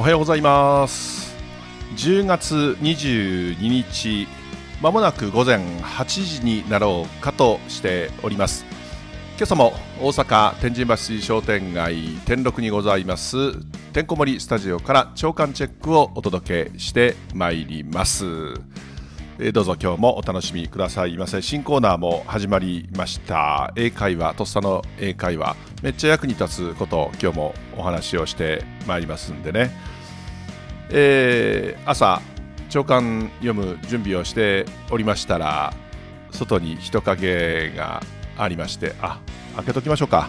おはようございます10月22日まもなく午前8時になろうかとしております今朝も大阪天神橋商店街天禄にございますてんこ盛りスタジオから朝刊チェックをお届けしてまいりますえどうぞ今日もお楽しみくださいませ新コーナーも始まりました英会話とっさの英会話めっちゃ役に立つことを今日もお話をしてまいりますんでね、えー、朝朝刊読む準備をしておりましたら外に人影がありましてあ開けときましょうか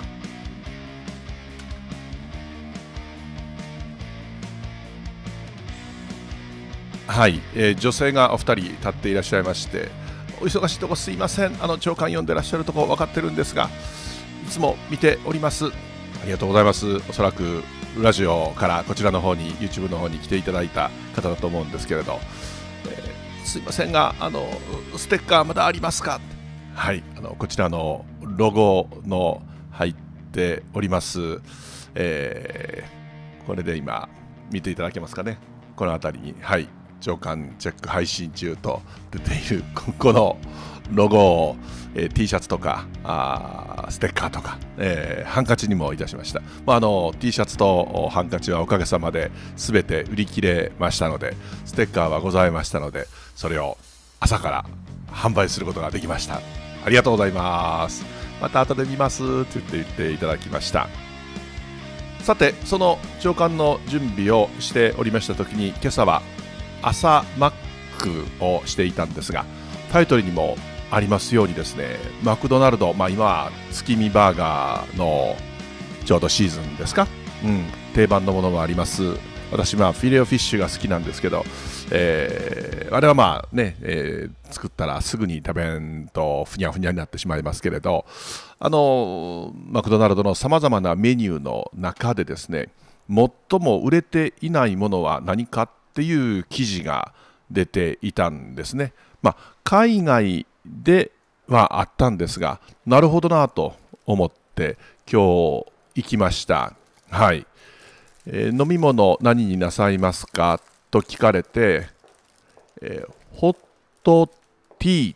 はい、えー、女性がお二人立っていらっしゃいましてお忙しいとこすいませんあの長官読んでらっしゃるとこ分かってるんですがいつも見ておりますありがとうございますおそらくラジオからこちらの方に YouTube の方に来ていただいた方だと思うんですけれど、えー、すいませんがあのステッカーまだありますかはいあのこちらのロゴの入っております、えー、これで今見ていただけますかねこの辺りにはい長官チェック配信中と出ているこのロゴを、えー、T シャツとかあステッカーとか、えー、ハンカチにもいたしました、まあ、あの T シャツとハンカチはおかげさまで全て売り切れましたのでステッカーはございましたのでそれを朝から販売することができましたありがとうございますまた後で見ますって言って言っていただきましたさてその朝刊の準備をしておりました時に今朝は朝マックをしていたんですがタイトルにもありますようにですねマクドナルド、まあ、今は月見バーガーのちょうどシーズンですか、うん、定番のものもあります私、はフィレオフィッシュが好きなんですけど、えー、あれはまあね、えー、作ったらすぐに食べんとふにゃふにゃになってしまいますけれどあのマクドナルドのさまざまなメニューの中でですね最も売れていないものは何かっていう記事が出ていたんですね。まあ、海外ではあったんですが、なるほどなと思って今日行きました。はい。えー、飲み物何になさいますかと聞かれて、えー、ホットティー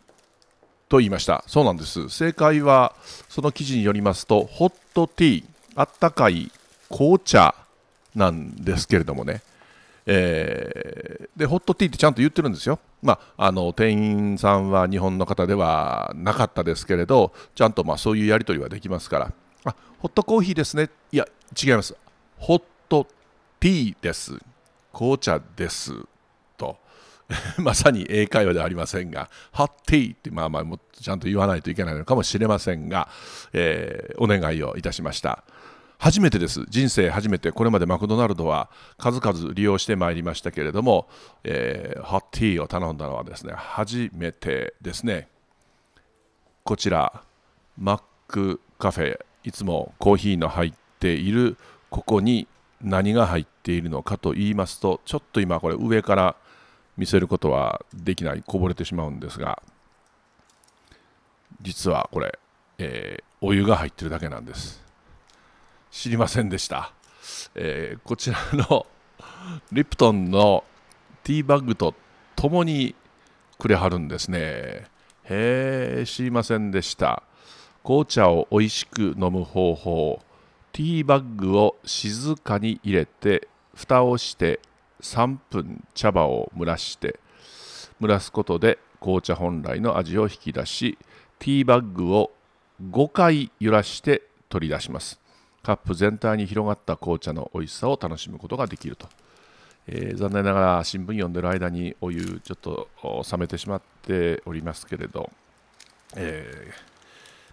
と言いました。そうなんです。正解はその記事によりますと、ホットティー、あったかい紅茶なんですけれどもね。えー、でホットティーってちゃんと言ってるんですよ、まあ、あの店員さんは日本の方ではなかったですけれどちゃんとまあそういうやり取りはできますからあホットコーヒーですねいや違いますホットティーです紅茶ですと まさに英会話ではありませんがハッティーってまあまあもちゃんと言わないといけないのかもしれませんが、えー、お願いをいたしました。初めてです人生初めてこれまでマクドナルドは数々利用してまいりましたけれども、えー、ホッティーを頼んだのはですね初めてですねこちらマックカフェいつもコーヒーの入っているここに何が入っているのかと言いますとちょっと今これ上から見せることはできないこぼれてしまうんですが実はこれ、えー、お湯が入ってるだけなんです知りませんでした、えー、こちらの リプトンのティーバッグとともにくれはるんですねへえ知りませんでした紅茶を美味しく飲む方法ティーバッグを静かに入れて蓋をして3分茶葉を蒸らして蒸らすことで紅茶本来の味を引き出しティーバッグを5回揺らして取り出しますカップ全体に広がった紅茶の美味しさを楽しむことができると、えー、残念ながら新聞読んでる間にお湯ちょっと冷めてしまっておりますけれど、え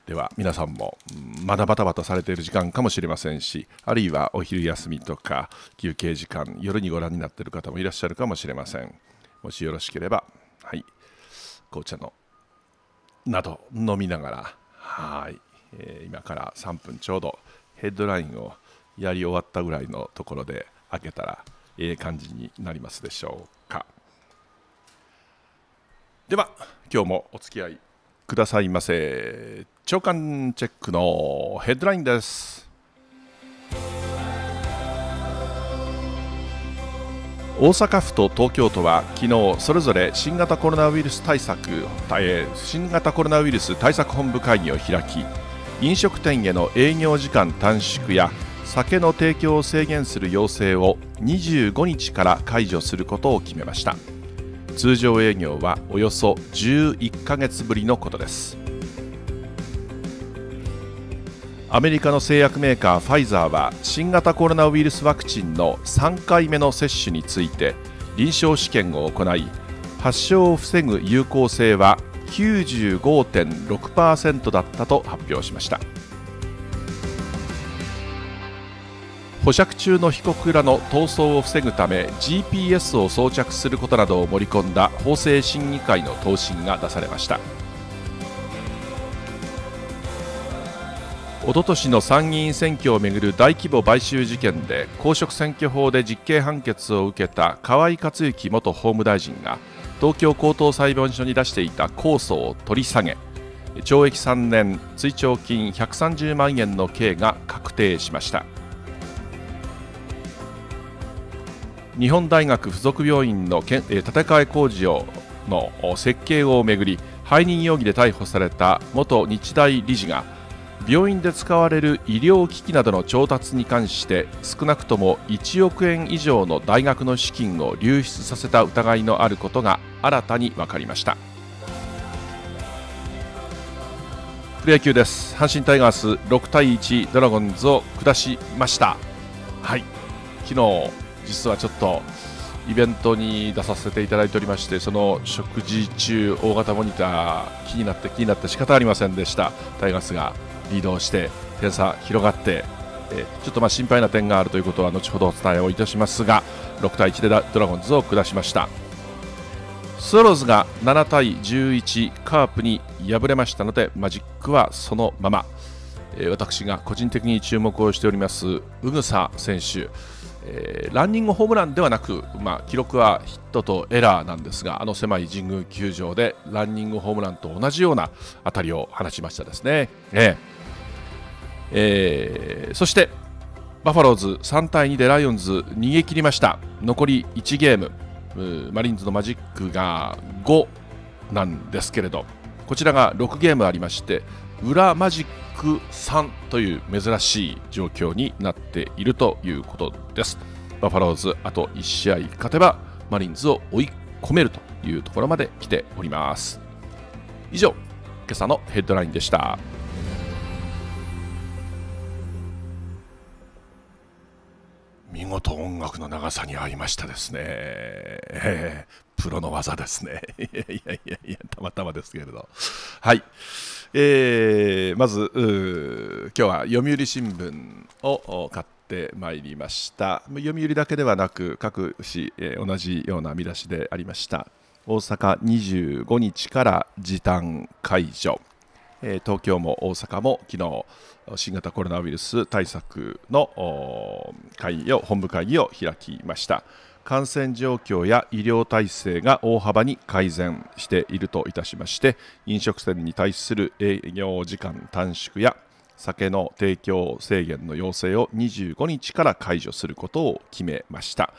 ー、では皆さんもまだバタバタされている時間かもしれませんしあるいはお昼休みとか休憩時間夜にご覧になっている方もいらっしゃるかもしれませんもしよろしければ、はい、紅茶のなど飲みながらはい、えー、今から3分ちょうどヘッドラインをやり終わったぐらいのところで開けたらええ感じになりますでしょうかでは今日もお付き合いくださいませ長官チェックのヘッドラインです大阪府と東京都は昨日それぞれ新型コロナウイルス対策新型コロナウイルス対策本部会議を開き飲食店への営業時間短縮や酒の提供を制限する要請を25日から解除することを決めました通常営業はおよそ11ヶ月ぶりのことですアメリカの製薬メーカーファイザーは新型コロナウイルスワクチンの3回目の接種について臨床試験を行い発症を防ぐ有効性は95.6%だったと発表しました保釈中の被告らの逃走を防ぐため GPS を装着することなどを盛り込んだ法制審議会の答申が出されましたおととしの参議院選挙をめぐる大規模買収事件で公職選挙法で実刑判決を受けた河井克行元法務大臣が東京高等裁判所に出していた控訴を取り下げ懲役3年追徴金130万円の刑が確定しました日本大学附属病院の建て替え工事をの設計をめぐり背任容疑で逮捕された元日大理事が病院で使われる医療機器などの調達に関して少なくとも1億円以上の大学の資金を流出させた疑いのあることが新たに分かりましたプロ野球です阪神タイガース6対1ドラゴンズを下しましたはい昨日実はちょっとイベントに出させていただいておりましてその食事中大型モニター気になって気になって仕方ありませんでしたタイガースがリードして点差広がって、えちょっとまあ心配な点があるということは後ほどお伝えをいたしますが6対1でドラゴンズを下しましたスワローズが7対11カープに敗れましたのでマジックはそのまま、え私が個人的に注目をしております宇草選手えー、ランニングホームランではなく、まあ、記録はヒットとエラーなんですがあの狭い神宮球場でランニングホームランと同じような当たりを放ちましたですね。えーえー、そしてバファローズ3対2でライオンズ逃げ切りました残り1ゲームマリーンズのマジックが5なんですけれどこちらが6ゲームありまして裏マジック3という珍しい状況になっているということですバファローズあと1試合勝てばマリーンズを追い込めるというところまで来ております以上今朝のヘッドラインでした。見事音楽の長さに合いましたですね、えー、プロの技ですねいやいやいやたまたまですけれどはいえー、まず今日は読売新聞を買ってまいりました読売だけではなく各紙、えー、同じような見出しでありました大阪25日から時短解除、えー、東京も大阪も昨日新型コロナウイルス対策の会議を本部会議を開きました感染状況や医療体制が大幅に改善しているといたしまして飲食店に対する営業時間短縮や酒の提供制限の要請を25日から解除することを決めました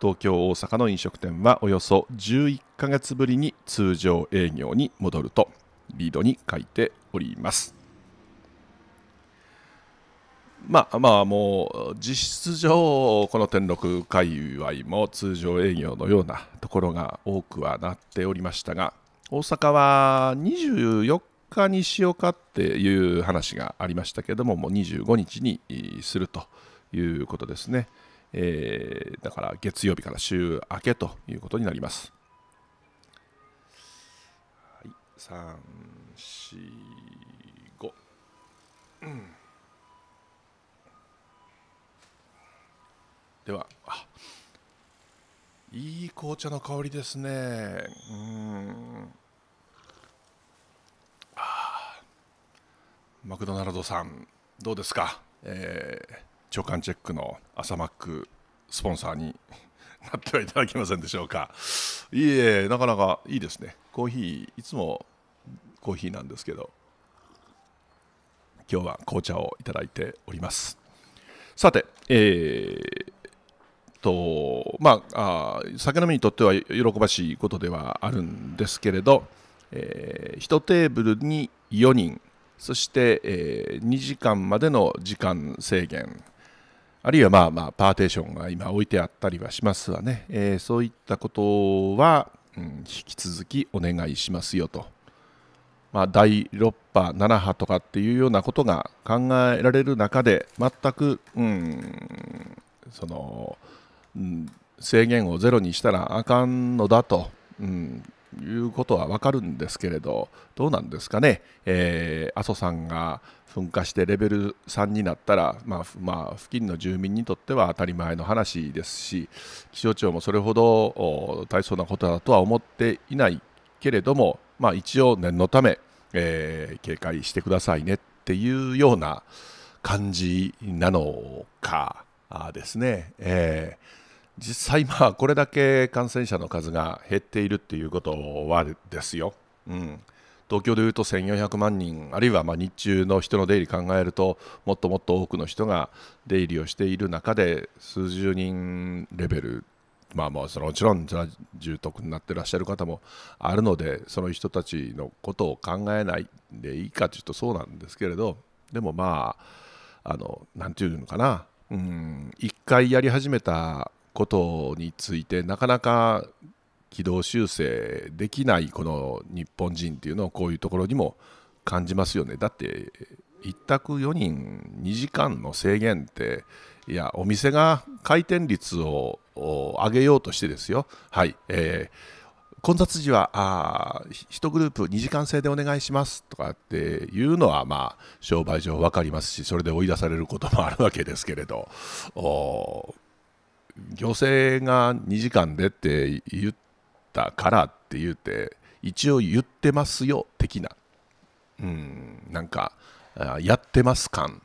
東京大阪の飲食店はおよそ11ヶ月ぶりに通常営業に戻るとリードに書いておりますまあまあもう実質上この天禄界隈も通常営業のようなところが多くはなっておりましたが大阪は24日にしようかっていう話がありましたけどももう25日にするということですね、えー、だから月曜日から週明けということになります、はい、3 4ではいい紅茶の香りですねうんマクドナルドさんどうですか、えー、朝刊チェックの朝マックスポンサーになってはいただけませんでしょうかいいえなかなかいいですねコーヒーいつもコーヒーなんですけど今日は紅茶をいただいておりますさて、えー、とまあ酒飲みにとっては喜ばしいことではあるんですけれど、えー、1テーブルに4人そして、えー、2時間までの時間制限あるいはまあまあパーテーションが今置いてあったりはしますわね、えー、そういったことは、うん、引き続きお願いしますよと。まあ、第6波、7波とかっていうようなことが考えられる中で全く、うん、その制限をゼロにしたらあかんのだと、うん、いうことはわかるんですけれどどうなんですかね、えー、阿蘇山が噴火してレベル3になったら、まあ、まあ、付近の住民にとっては当たり前の話ですし気象庁もそれほど大層なことだとは思っていないけれども、まあ、一応念のため、えー、警戒してくださいねっていうような感じなのかですね。えー実際、まあ、これだけ感染者の数が減っているということはですよ、うん、東京でいうと1400万人あるいはま日中の人の出入り考えるともっともっと多くの人が出入りをしている中で数十人レベルまあ、もうそのもちろん重篤になっていらっしゃる方もあるのでその人たちのことを考えないでいいかというとそうなんですけれどでもまあ何て言うのかなうん1回やり始めたことについてなかなか軌道修正できないこの日本人っていうのをこういうところにも感じますよねだって1択4人2時間の制限っていやお店が回転率を上げようとしてですよはい、えー、混雑時はあ1グループ2時間制でお願いしますとかっていうのはまあ商売上分かりますしそれで追い出されることもあるわけですけれど。行政が2時間でって言ったからって言って一応言ってますよ的な、うん、なんかやってます感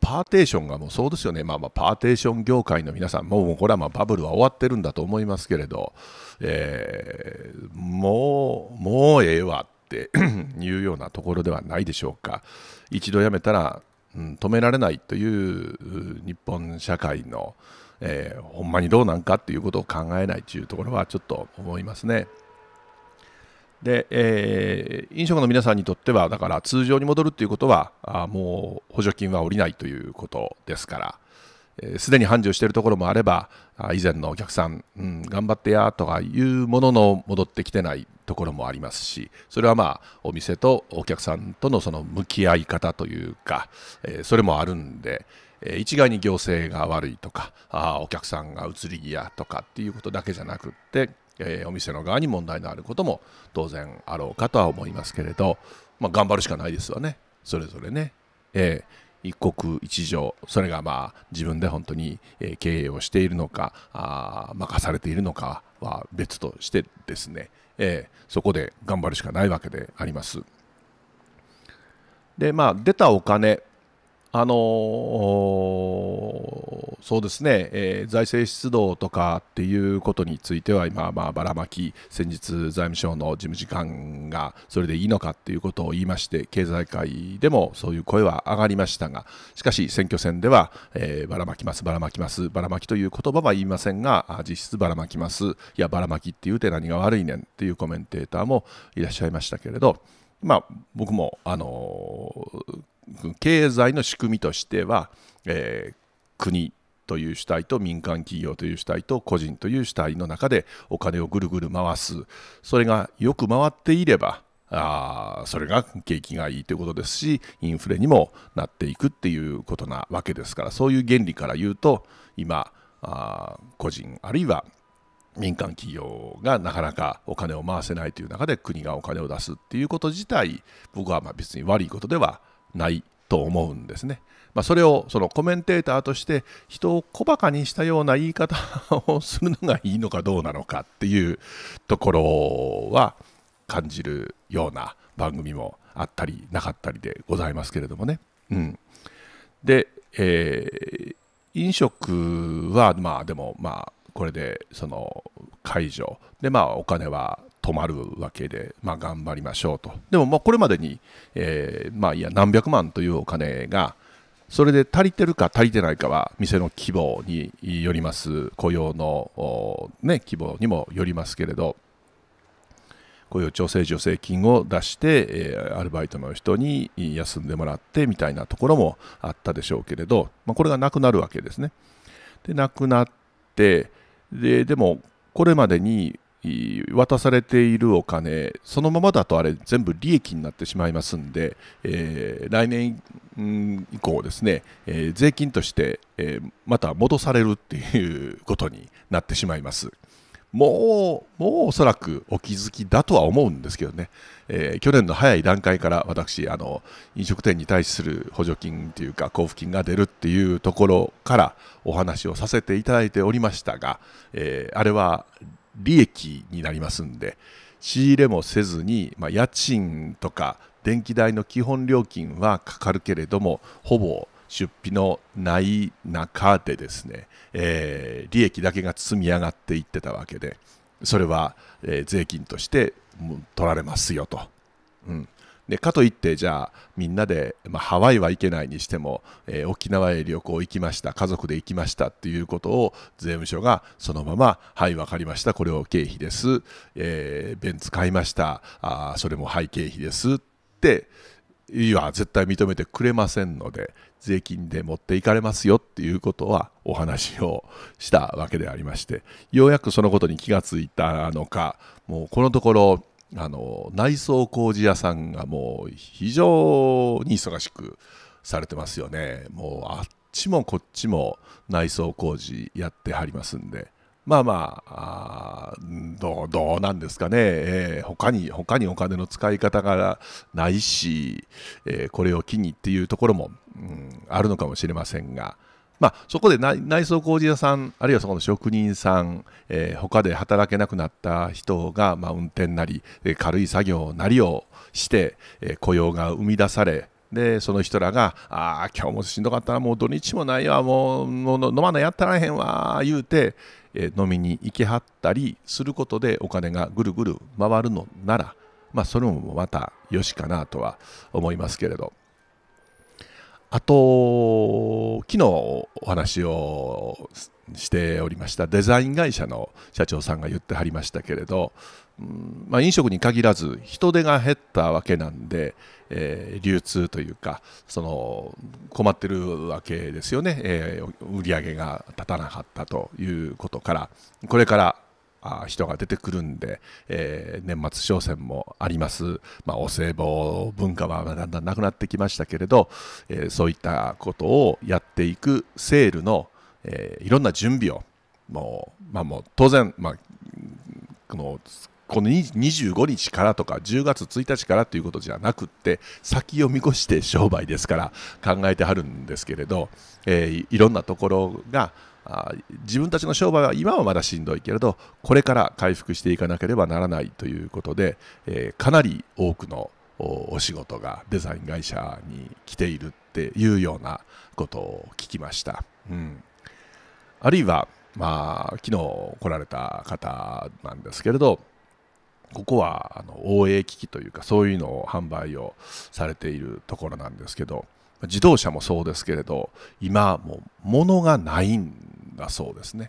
パーテーションがもうそうですよね、まあ、まあパーテーション業界の皆さん、もうこれはまバブルは終わってるんだと思いますけれど、えー、もう、もうええわって いうようなところではないでしょうか、一度やめたら、うん、止められないという日本社会の、えー、ほんまにどうなんかっていうことを考えないというところはちょっと思いますね。で、えー、飲食の皆さんにとってはだから通常に戻るということはあもう補助金は下りないということですからすで、えー、に繁盛しているところもあればあ以前のお客さん、うん、頑張ってやとかいうものの戻ってきてないところもありますしそれはまあお店とお客さんとのその向き合い方というか、えー、それもあるんで。え一概に行政が悪いとかあお客さんが移り際とかっていうことだけじゃなくって、えお店の側に問題のあることも当然あろうかとは思いますけれど、まあ、頑張るしかないですわねそれぞれね。えー一国一城それがまあ自分で本当に経営をしているのかあ任されているのかは別としてですね、えー、そこで頑張るしかないわけであります。でまあ出たお金あのー、そうですね、えー、財政出動とかっていうことについては今、まあ、ばらまき先日財務省の事務次官がそれでいいのかっていうことを言いまして経済界でもそういう声は上がりましたがしかし選挙戦では、えー、ばらまきますばらまきますばらまきという言葉は言いませんが実質ばらまきますいやばらまきっていうて何が悪いねんっていうコメンテーターもいらっしゃいましたけれど。まあ、僕も、あのー、経済の仕組みとしては、えー、国という主体と民間企業という主体と個人という主体の中でお金をぐるぐる回すそれがよく回っていればあそれが景気がいいということですしインフレにもなっていくっていうことなわけですからそういう原理から言うと今あ個人あるいは民間企業がなかなかお金を回せないという中で国がお金を出すっていうこと自体僕はま別に悪いことではないと思うんですね。まあ、それをそのコメンテーターとして人を小バカにしたような言い方をするのがいいのかどうなのかっていうところは感じるような番組もあったりなかったりでございますけれどもね。うん、で、えー、飲食はまあでもまあこれでその解除でまあお金は止まるわけで、まあ、頑張りましょうとでもまあこれまでに、えー、まあいや何百万というお金がそれで足りてるか足りてないかは店の規模によります雇用の、ね、規模にもよりますけれど雇用調整助成金を出して、えアルバイトの人に休んでもらってみたいなところもあったでしょうけれど、まあ、これがなくなるわけですね。でなくなってででもこれまでに渡されているお金そのままだとあれ全部利益になってしまいますんで、えー、来年以降ですね、えー、税金として、えー、また戻されるっていうことになってしまいますもうもうおそらくお気づきだとは思うんですけどね、え去年の早い段階から私あの飲食店に対する補助金というか交付金が出るっていうところからお話をさせていただいておりましたが、えあれは利益になりますんで仕入れもせずに、まあ、家賃とか電気代の基本料金はかかるけれどもほぼ出費のない中でですね、えー、利益だけが積み上がっていってたわけでそれは、えー、税金として取られますよと、うん、でかといってじゃあみんなで、まあ、ハワイは行けないにしても、えー、沖縄へ旅行行きました家族で行きましたっていうことを税務署がそのまま「はい分かりましたこれを経費です」えー「ツ使いましたあそれもはい経費です」っていは絶対認めてくれませんので税金で持っていかれますよっていうことはお話をしたわけでありましてようやくそのことに気がついたのかもうこのところあの内装工事屋さんがもう非常に忙しくされてますよねもうあっちもこっちも内装工事やってはりますんでまあまあどうどうなんですかね、えー、他に他にお金の使い方がないし、えー、これを機にっていうところも、うん、あるのかもしれませんが。まあ、そこで内装工事屋さんあるいはそこの職人さん、えー、他で働けなくなった人が、まあ、運転なり軽い作業なりをして、えー、雇用が生み出されでその人らが「ああ今日もしんどかったらもう土日もないわもうもう飲まないやったらへんわ」言うて、えー、飲みに行きはったりすることでお金がぐるぐる回るのなら、まあ、それもまたよしかなとは思いますけれど。あと昨日お話をしておりましたデザイン会社の社長さんが言ってはりましたけれど、んまあ、飲食に限らず人手が減ったわけなんで、えー、流通というかその困ってるわけですよね、えー、売り上げが立たなかったということからこれから人が出てくるんで、えー、年末商戦もあります、まあ、お歳暮文化はだんだんなくなってきましたけれど、えー、そういったことをやっていくセールの、えー、いろんな準備をもう,、まあ、もう当然、まあ、このこの25日からとか10月1日からということじゃなくって先を見越して商売ですから考えてはるんですけれど、えー、いろんなところが、あ自分たちの商売は今はまだしんどいけれどこれから回復していかなければならないということで、えー、かなり多くのお仕事がデザイン会社に来ているっていうようなことを聞きました。うん、あるいは、まあ、昨日来られた方なんですけれどここはあの OA 機器というかそういうのを販売をされているところなんですけど自動車もそうですけれど今もう物がないんだそうですね。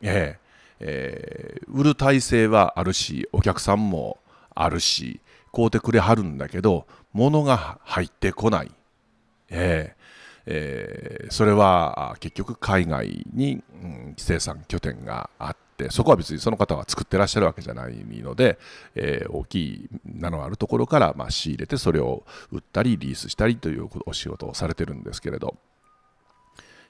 えーえー、売る体制はあるしお客さんもあるし買うてくれはるんだけど物が入ってこない、えーえー、それは結局海外に、うん、生産拠点があっってそこは別にその方は作ってらっしゃるわけじゃないので、えー、大きい名のあるところから、まあ、仕入れてそれを売ったりリースしたりというお仕事をされてるんですけれど。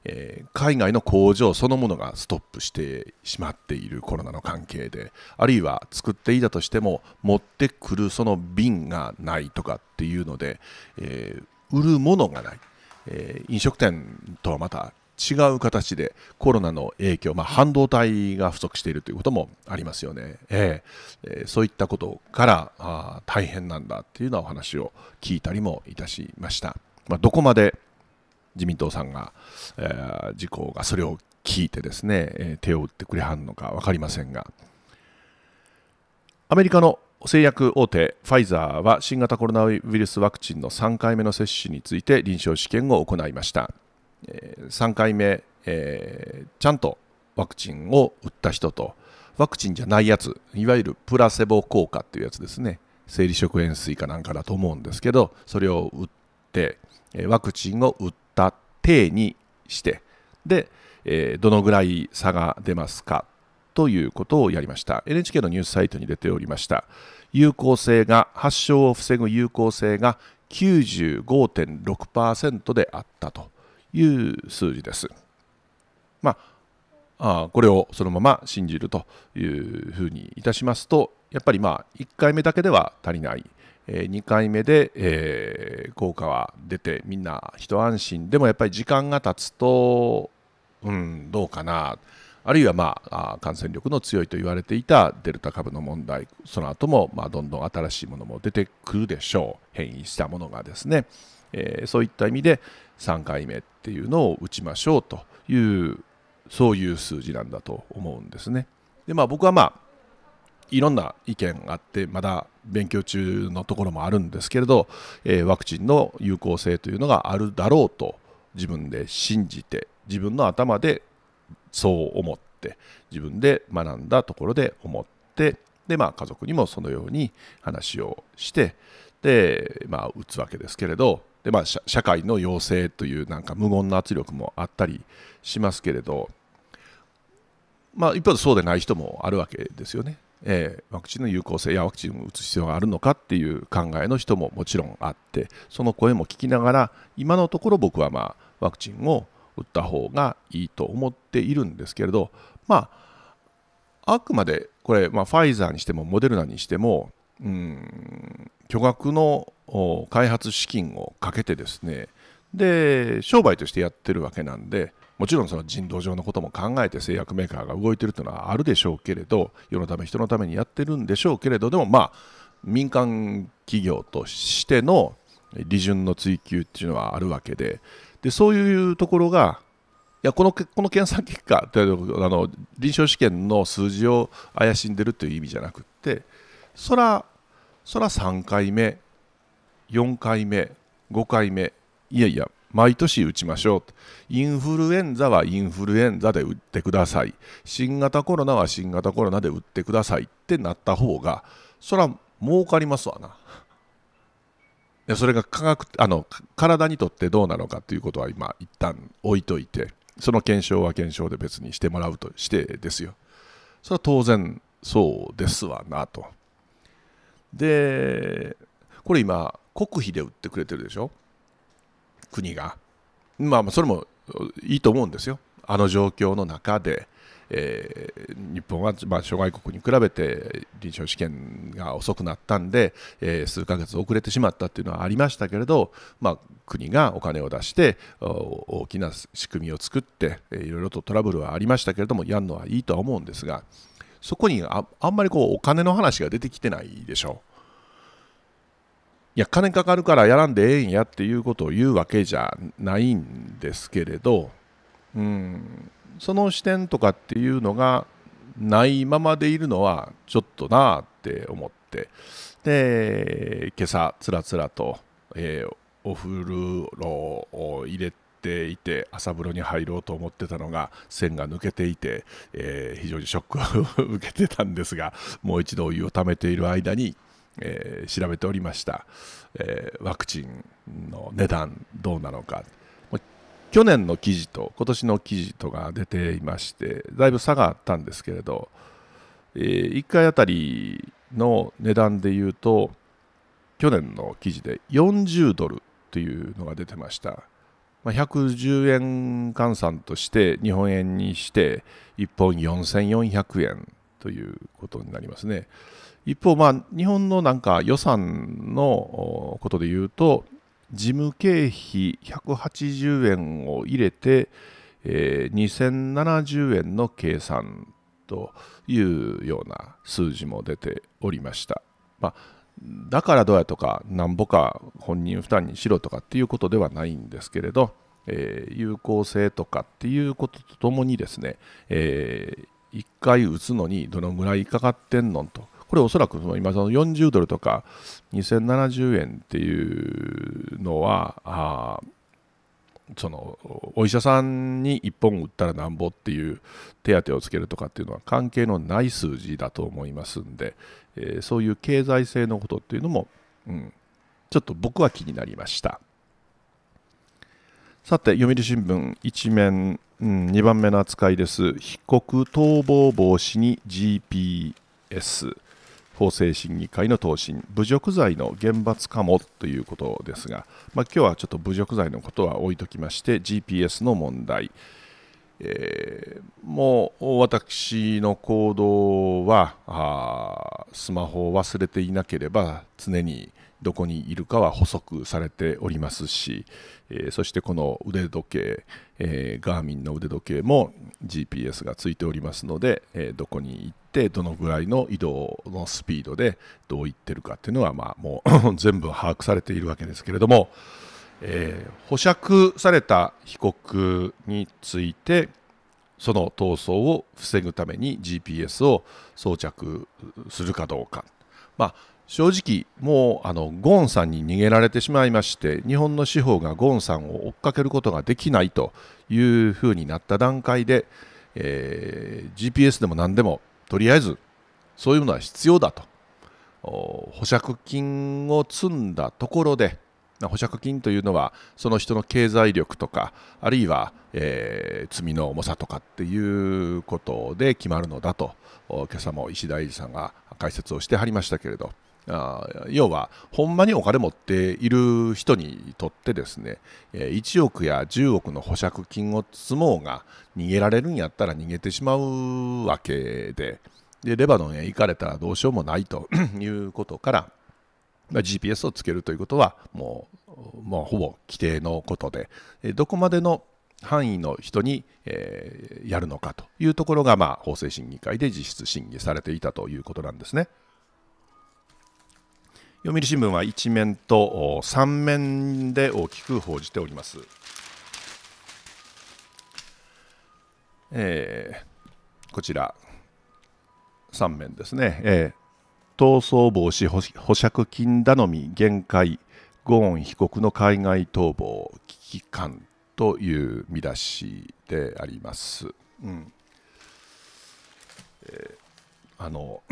えー、海外の工場そのものがストップしてしまっているコロナの関係であるいは作っていたとしても持ってくるその瓶がないとかっていうので、えー、売るものがない、えー、飲食店とはまた違う形でコロナの影響、まあ、半導体が不足しているということもありますよね、えー、そういったことからあ大変なんだっていうようなお話を聞いたりもいたしました、まあ、どこまで自民党さんが、えー、自公がそれを聞いてですね、え手を打ってくれはんのか分かりませんがアメリカの製薬大手ファイザーは新型コロナウイルスワクチンの3回目の接種について臨床試験を行いました。3回目、ちゃんとワクチンを打った人とワクチンじゃないやついわゆるプラセボ効果っていうやつですね生理食塩水かなんかだと思うんですけどそれを打ってワクチンを打った体にしてで、どのぐらい差が出ますかということをやりました NHK のニュースサイトに出ておりました有効性が発症を防ぐ有効性が95.6%であったと。いう数字です。まあ、あこれをそのまま信じるというふうにいたしますとやっぱりまあ1回目だけでは足りない。2回目で、えー、効果は出てみんな一安心でもやっぱり時間が経つと、うん、どうかなあるいは、まあ、感染力の強いと言われていたデルタ株の問題その後もまも、あ、どんどん新しいものも出てくるでしょう変異したものがですね、えー、そういった意味で、3回目っていうのを打ちましょうというそういう数字なんだと思うんですね。でまあ僕はまあいろんな意見があってまだ勉強中のところもあるんですけれど、えー、ワクチンの有効性というのがあるだろうと自分で信じて自分の頭でそう思って自分で学んだところで思ってでまあ家族にもそのように話をしてでまあ打つわけですけれどでまあ、社会の要請というなんか無言の圧力もあったりしますけれど、まあ、一方でそうでない人もあるわけですよね、えー、ワクチンの有効性やワクチンを打つ必要があるのかっていう考えの人ももちろんあってその声も聞きながら今のところ僕は、まあ、ワクチンを打った方がいいと思っているんですけれど、まあ、あくまでこれ、まあ、ファイザーにしてもモデルナにしてもうん、巨額の開発資金をかけてですねで商売としてやってるわけなんでもちろんその人道上のことも考えて製薬メーカーが動いてるというのはあるでしょうけれど世のため人のためにやってるんでしょうけれどでもまあ民間企業としての利潤の追求っていうのはあるわけででそういうところがいやこのこの検査結果あの臨床試験の数字を怪しんでるという意味じゃなくってそはそら3回目4回目5回目いやいや毎年打ちましょうインフルエンザはインフルエンザで打ってください新型コロナは新型コロナで打ってくださいってなった方がそら儲かりますわな。それが科学あの体にとってどうなのかということは今一旦置いといてその検証は検証で別にしてもらうとしてですよそれは当然そうですわなと。でこれ今国費で売ってくれてるでしょ国がまあそれもいいと思うんですよあの状況の中で、えー、日本は、まあ、諸外国に比べて臨床試験が遅くなったんで、えー、数ヶ月遅れてしまったっていうのはありましたけれど、まあ、国がお金を出して大きな仕組みを作っていろいろとトラブルはありましたけれどもやるのはいいとは思うんですがそこにああんまりこうお金の話が出てきてないでしょう。いや金かかるからやらんでええんやっていうことを言うわけじゃないんですけれど、うん、その視点とかっていうのがないままでいるのはちょっとなあって思ってで今朝つらつらと、えー、お風呂を入れていて朝風呂に入ろうと思ってたのが線が抜けていて、えー、非常にショックを 受けてたんですがもう一度お湯をためている間に、えー、調べておりました、えー、ワクチンの値段どうなのか去年の記事と今年の記事とが出ていましてだいぶ差があったんですけれど、えー、1回あたりの値段でいうと去年の記事で40ドルというのが出てましたまあ、110円換算として日本円にして1本4400円ということになりますね。一方、まあ、日本のなんか予算のことでいうと事務経費180円を入れて、えー、2070円の計算というような数字も出ておりました。まあだからどうやとかなんぼか本人負担にしろとかっていうことではないんですけれど、えー、有効性とかっていうこととともにですね、えー、1回打つのにどのぐらいかかってんのとこれおそらくその今その40ドルとか2070円っていうのはあそのお医者さんに1本打ったらなんぼっていう手当をつけるとかっていうのは関係のない数字だと思いますんで、えー、そういう経済性のことっていうのも、うん、ちょっと僕は気になりましたさて読売新聞1面、うん、2番目の扱いです被告逃亡防止に GPS 法制審議会の答申侮辱罪の厳罰化もということですが、まあ、今日はちょっと侮辱罪のことは置いときまして GPS の問題、えー、もう私の行動はスマホを忘れていなければ常にどこにいるかは補足されておりますし、えー、そしてこの腕時計、えー、ガーミンの腕時計も GPS がついておりますので、えー、どこに行ってどのぐらいの移動のスピードでどう行ってるかっていうのは、まあ、もう 全部把握されているわけですけれども、え保釈された被告についてその逃走を防ぐために GPS を装着するかどうか。まあ正直もうあのゴーンさんに逃げられてしまいまして日本の司法がゴーンさんを追っかけることができないというふうになった段階で、えー、GPS でも何でもとりあえずそういうものは必要だと保釈金を積んだところで保釈金というのはその人の経済力とかあるいは、えー、罪の重さとかっていうことで決まるのだと今朝も石田英二さんが解説をしてはりましたけれど。要はほんまにお金持っている人にとってですね1億や10億の保釈金を積もうが逃げられるんやったら逃げてしまうわけででレバノンへ行かれたらどうしようもないと いうことから、ま GPS をつけるということはもうもうほぼ規定のことでどこまでの範囲の人に、えー、やるのかというところが、まあ、法制審議会で実質審議されていたということなんですね。読売新聞は1面と3面で大きく報じております。えー、こちら3面ですね、えー、逃走防止保釈金頼み限界ゴーン被告の海外逃亡危機感という見出しであります。うんえー、あの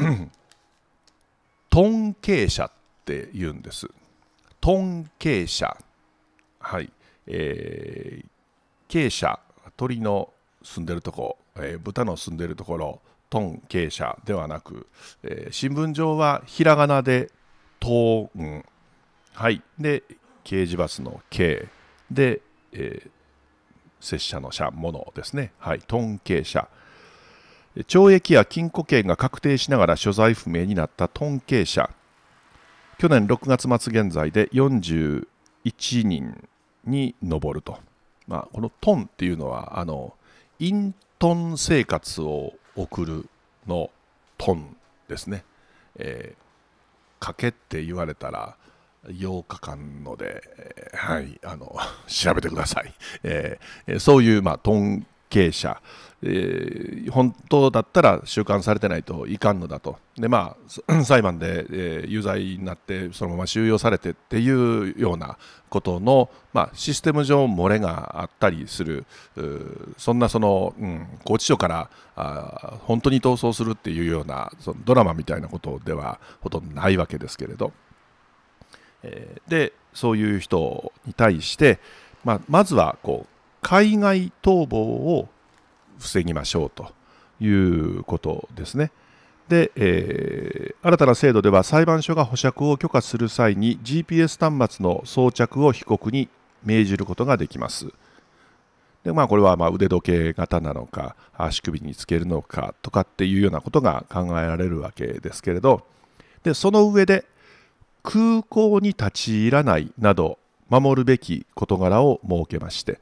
トン経社って言うんです。豚鶏舎、はいえー、鶏舎鳥の住んでるとこ、えー、豚の住んでるところトン鶏舎ではなく、えー、新聞上はひらがなでトーン、はい、で刑事罰の刑で、えー、拙者の者ものですね、はい、トン刑者懲役や禁錮刑が確定しながら所在不明になったトン刑者去年6月末現在で41人に上ると、まあ、このトンっていうのはあのイントン生活を送るのトンですね、えー、かけって言われたら8日間ので、はいあの 調べてください、えー、そういう、まあ、トン経営者えー、本当だったら収監されてないといかんのだとで、まあ、裁判で、えー、有罪になってそのまま収容されてっていうようなことの、まあ、システム上漏れがあったりするそんなその、うん、拘置所からあ本当に逃走するっていうようなそのドラマみたいなことではほとんどないわけですけれど、えー、でそういう人に対して、まあ、まずはこう海外逃亡を防ぎましょうということですね。で、えー、新たな制度では裁判所が保釈を許可する際に GPS 端末の装着を被告に命じることができます。でまあ、これはま腕時計型なのか足首につけるのかとかっていうようなことが考えられるわけですけれどでその上で空港に立ち入らないなど守るべき事柄を設けまして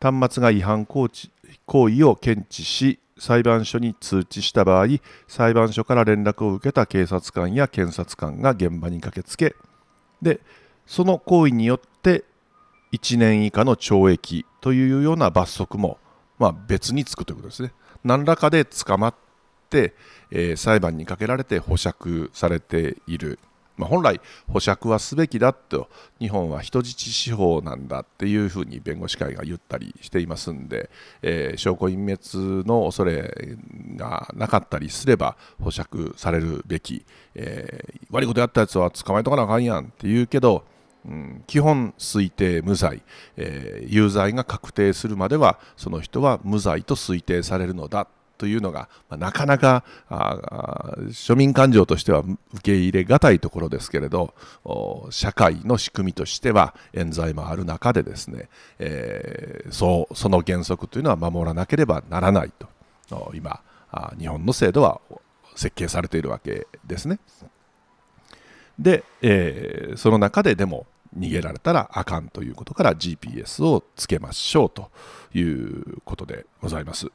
端末が違反行行為を検知し裁判所に通知した場合裁判所から連絡を受けた警察官や検察官が現場に駆けつけでその行為によって1年以下の懲役というような罰則も、まあ、別につくということですね。何らかで捕まって、えー、裁判にかけられて保釈されているまあ、本来保釈はすべきだと日本は人質司法なんだっていうふうに弁護士会が言ったりしていますんで、えー、証拠隠滅の恐れがなかったりすれば保釈されるべき、えー、悪いことやったやつは捕まえとかなあかんやんって言うけどうん、基本推定無罪、えー、有罪が確定するまではその人は無罪と推定されるのだというのが、まあ、なかなか庶民感情としては受け入れがたいところですけれど社会の仕組みとしては冤罪もある中でですね、えー、そうその原則というのは守らなければならないと今日本の制度は設計されているわけですね。で、えー、その中ででも逃げられたらあかんということから GPS をつけましょうということでございます。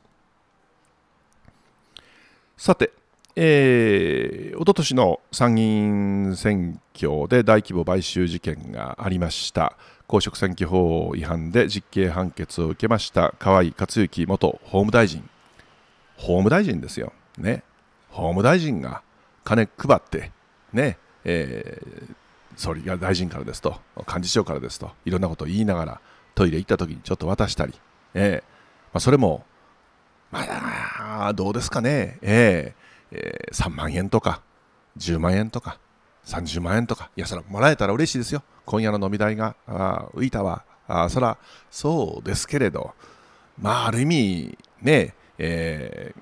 さて、えー、おととしの参議院選挙で大規模買収事件がありました公職選挙法違反で実刑判決を受けました河井克行元法務大臣法務大臣ですよ、ね、法務大臣が金配って、ねえー、総理が大臣からですと幹事長からですといろんなことを言いながらトイレ行った時にちょっと渡したり、えーまあ、それもまあ、どうですかね、えー、えー、3万円とか、10万円とか、30万円とか、いや、そら、もらえたら嬉しいですよ。今夜の飲み代が浮いたわ。あそら、そうですけれど、まあ、ある意味、ね、え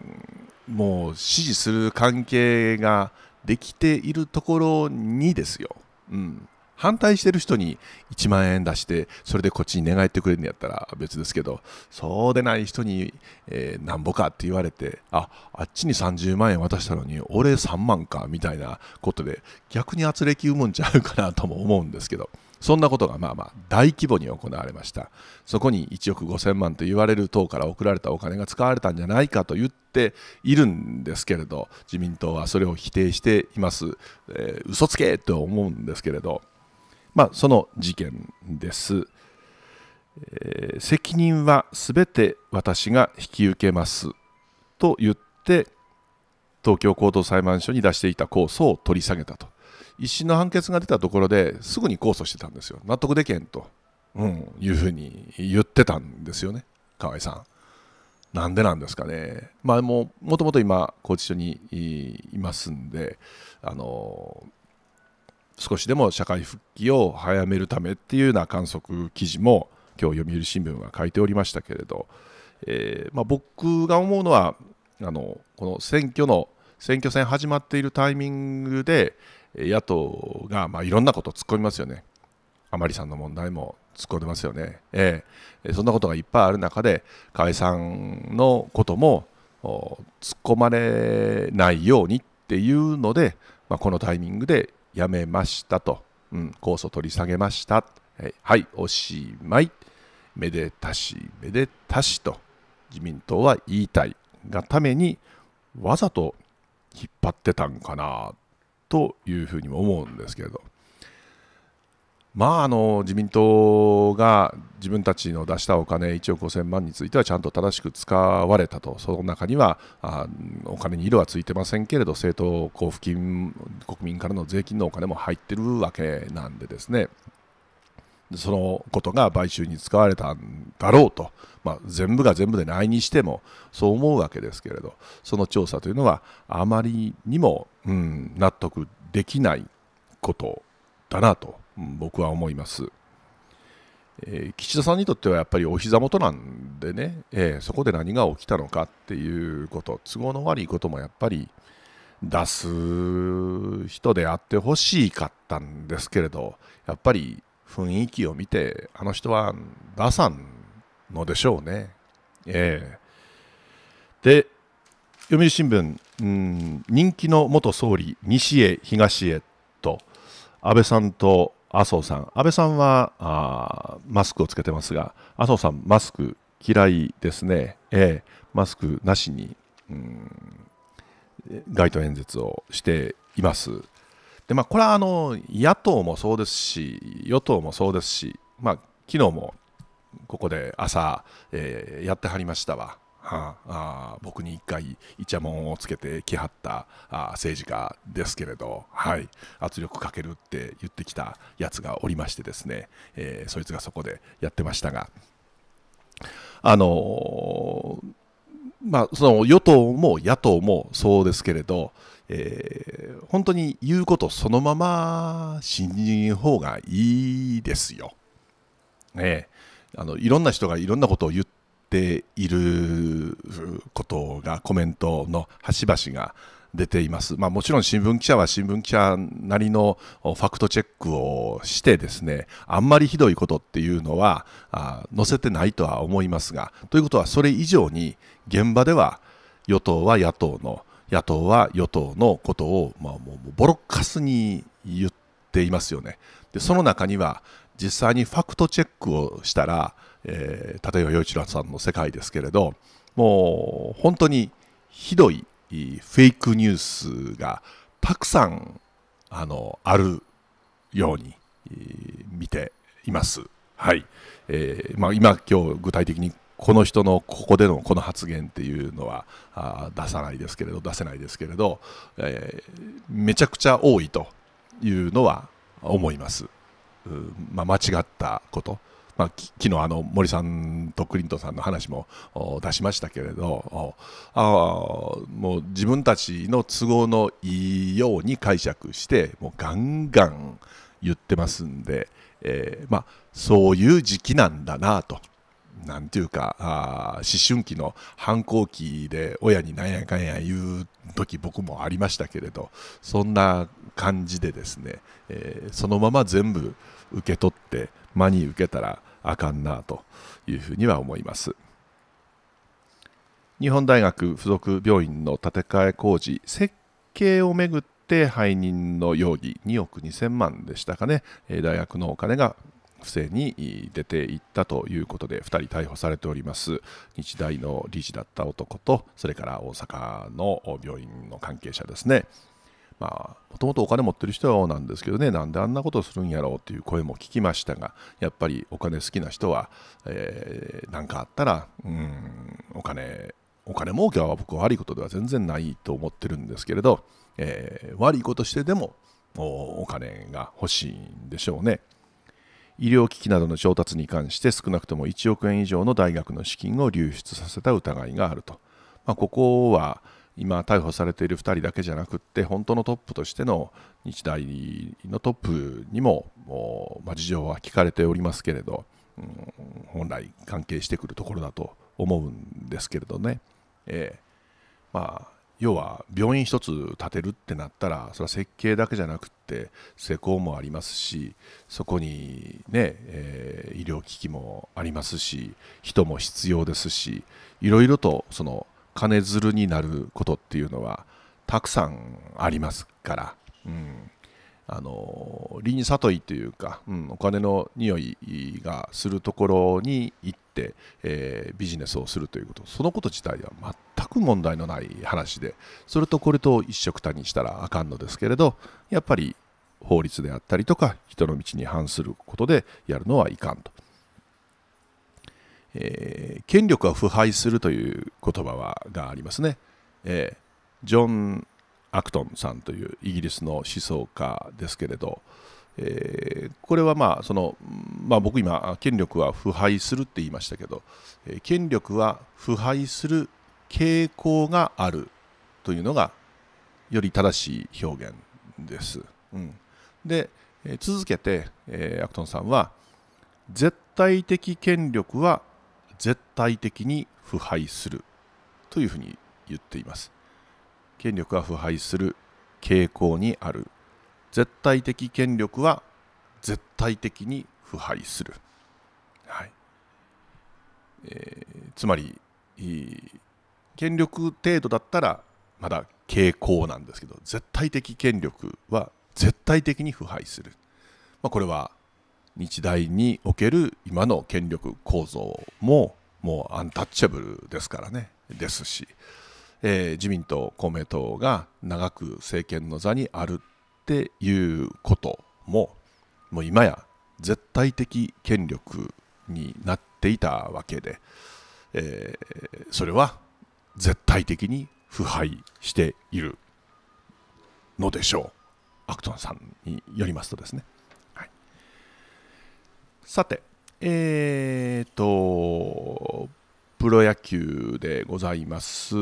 ー、もう支持する関係ができているところにですよ。うん、反対してる人に1万円出してそれでこっちに寝返ってくれるんやったら別ですけどそうでない人に、えー、なんぼかって言われてああっちに30万円渡したのに俺3万かみたいなことで逆に圧力生むんちゃうかなとも思うんですけど。そんなことがまあまあ大規模に行われました。そこに1億5000万と言われる党から送られたお金が使われたんじゃないかと言っているんですけれど、自民党はそれを否定しています。えー、嘘つけと思うんですけれど。まあ、その事件です、えー、責任はすべて私が引き受けますと言って東京高等裁判所に出していた控訴を取り下げたと一審の判決が出たところですぐに控訴してたんですよ納得できへんと、うん、いうふうに言ってたんですよね河合さん。なんでなんですかね、まあ、もともと今、拘置所にいますんで、あの少しでも社会復帰を早めるためっていうような観測記事も今日読売新聞が書いておりましたけれど、えー、まあ、僕が思うのはあのこの選挙の選挙戦始まっているタイミングで野党が、まあ、いろんなことを突っ込みますよね。甘利さんの問題も突っ込んでますよね、えー、そんなことがいっぱいある中で解散のことも突っ込まれないようにっていうので、まあ、このタイミングでやめましたと、うん、控訴取り下げました、はい、はい、おしまい、めでたし、めでたしと自民党は言いたいがために、わざと引っ張ってたんかなというふうにも思うんですけれど。まあ、あの自民党が自分たちの出したお金1億5000万についてはちゃんと正しく使われたと、その中にはあお金に色はついてませんけれど、政党交付金、国民からの税金のお金も入ってるわけなんでですね。そのことが買収に使われたんだろうと、まあ、全部が全部でないにしてもそう思うわけですけれどその調査というのはあまりにも、うん、納得できないことだなと僕は思います。えー、岸田さんにとってはやっぱりお膝元なんでね、えー、そこで何が起きたのかっていうこと都合の悪いこともやっぱり出す人であってほしかったんですけれどやっぱり雰囲気を見てあの人は出さんのでしょうね。えー、で読売新聞、うん、人気の元総理西へ東へと安倍さんと麻生さん、安倍さんはあマスクをつけてますが、麻生さん、マスク嫌いですね、えー、マスクなしに、うん、街頭演説をしています。でまあ、これはあの野党もそうですし、与党もそうですし、まあ、昨日もここで朝、えー、やってはりましたわ。ああ僕に一回イチャモンをつけてきはったあ政治家ですけれど、はい、圧力かけるって言ってきたやつがおりましてですね、えー、そいつがそこでやってましたがあのー、まあ、その与党も野党もそうですけれど、えー、本当に言うことそのまま信じん方がいいですよ。ね、あのいろんな人がいろんなことを言ってていることがコメントの端々が出ています、まあ、もちろん新聞記者は新聞記者なりのファクトチェックをしてですねあんまりひどいことっていうのはあ載せてないとは思いますがということはそれ以上に現場では与党は野党の野党は与党のことを、まあ、もうボロカスに言っていますよねでその中には実際にファクトチェックをしたらえー、立岩陽一郎さんの世界ですけれどもう本当にひどいフェイクニュースがたくさんあのあるように、えー、見ています。はいえーまあ、今今日具体的にこの人のここでのこの発言っていうのはあ出さないですけれど出せないですけれど、えー、めちゃくちゃ多いというのは思います。まあ、間違ったことまあ、昨日あの森さんとクリントンさんの話も出しましたけれどあもう自分たちの都合のいいように解釈してもうガンガン言ってますんで、えー、まあ、そういう時期なんだなと。なんていうかあ思春期の反抗期で親になんやかんや言う時僕もありましたけれどそんな感じでですね、えー、そのまま全部受け取って間に受けたらあかんなというふうには思います。日本大学附属病院の建て替え工事設計をめぐって背任の容疑2億2000万でしたかね大学のお金が不正に出ていったということで2人逮捕されております日大の理事だった男とそれから大阪の病院の関係者ですねまあもともとお金持ってる人なんですけどねなんであんなことするんやろうという声も聞きましたがやっぱりお金好きな人は何、えー、かあったらうんお金お金儲けは僕は悪いことでは全然ないと思ってるんですけれど、えー、悪いことしてでもお金が欲しいんでしょうね。医療機器などの調達に関して少なくとも1億円以上の大学の資金を流出させた疑いがあると。まあ、ここは今逮捕されている2人だけじゃなくって本当のトップとしての日大のトップにもまあ、事情は聞かれておりますけれど、うん、本来関係してくるところだと思うんですけれどね、えー、まあ、要は病院1つ建てるってなったらそれは設計だけじゃなくって施工もありますしそこにね、えー、医療機器もありますし人も必要ですしいろいろとその金づるになることっていうのはたくさんありますから、うん、あの輪誘いというか、うん、お金の匂いがするところに行って、えー、ビジネスをするということそのこと自体は全く問題のない話でそれとこれと一緒くたにしたらあかんのですけれどやっぱり法律であったりとか人の道に反することでやるのはいかんとえー、権力は腐敗するという言葉はがありますね、えー、ジョン・アクトンさんというイギリスの思想家ですけれど、えー、これはまあその、まあ、僕今権力は腐敗するって言いましたけど、え権力は腐敗する傾向があるというのがより正しい表現です。うん、で、え続けて、えアクトンさんは絶対的権力は絶対的に腐敗するというふうに言っています。権力は腐敗する傾向にある。絶対的権力は絶対的に腐敗する。はいえー、つまり権力程度だったらまだ傾向なんですけど絶対的権力は絶対的に腐敗する、まあ、これは日大における今の権力構造ももうアンタッチャブルですからねですし、えー、自民党公明党が長く政権の座にあるっていうことももう今や絶対的権力になっていたわけで、えー、それは絶対的に腐敗しているのでしょうアクトンさんによりますとですね。さて、えーと、プロ野球でございます、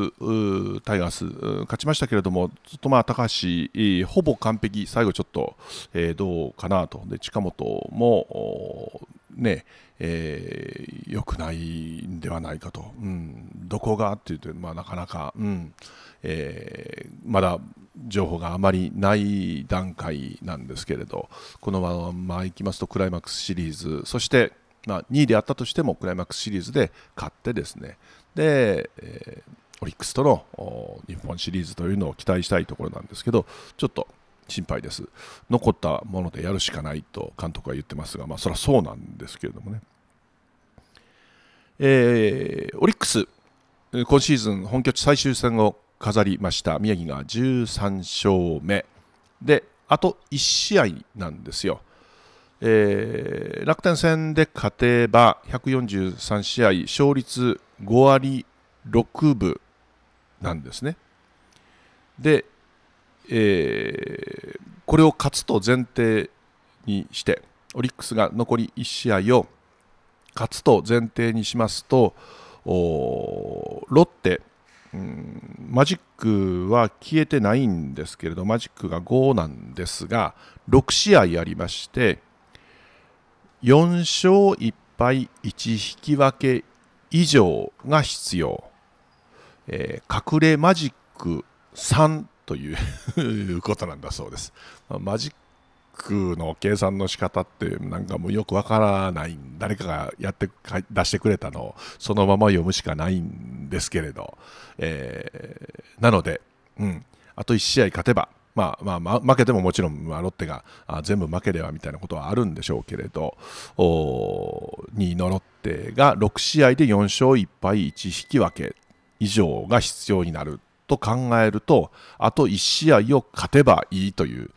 タイガース、勝ちましたけれども、ずっとまあ高橋、ほぼ完璧、最後ちょっと、えー、どうかなと、で近本もね、えー、良くないんではないかと、うん、どこがって言うと、まあ、なかなか、うん、えー、まだ情報があまりない段階なんですけれどこのままいきますとクライマックスシリーズそしてまあ、2位であったとしてもクライマックスシリーズで勝ってですねで、えー、オリックスとの日本シリーズというのを期待したいところなんですけどちょっと心配です残ったものでやるしかないと監督は言ってますが、まあ、それはそうなんですけれどもね、えー、オリックス今シーズン本拠地最終戦を飾りました宮城が13勝目であと1試合なんですよ、えー、楽天戦で勝てば143試合勝率5割6分なんですねで、えー、これを勝つと前提にしてオリックスが残り1試合を勝つと前提にしますとロッテマジックは消えてないんですけれどマジックが5なんですが6試合ありまして4勝1敗1引き分け以上が必要、えー、隠れマジック3という ことなんだそうですマジックの計算の仕方ってなんかもうよくわからない誰かがやって出してくれたのをそのまま読むしかないんですけれど、えー、なので、うん、あと1試合勝てば、まあまあ、まあ、負けてももちろん、まあ、ロッテがあ全部負ければみたいなことはあるんでしょうけれど2位のロッテが6試合で4勝1敗1引き分け以上が必要になると考えるとあと1試合を勝てばいいという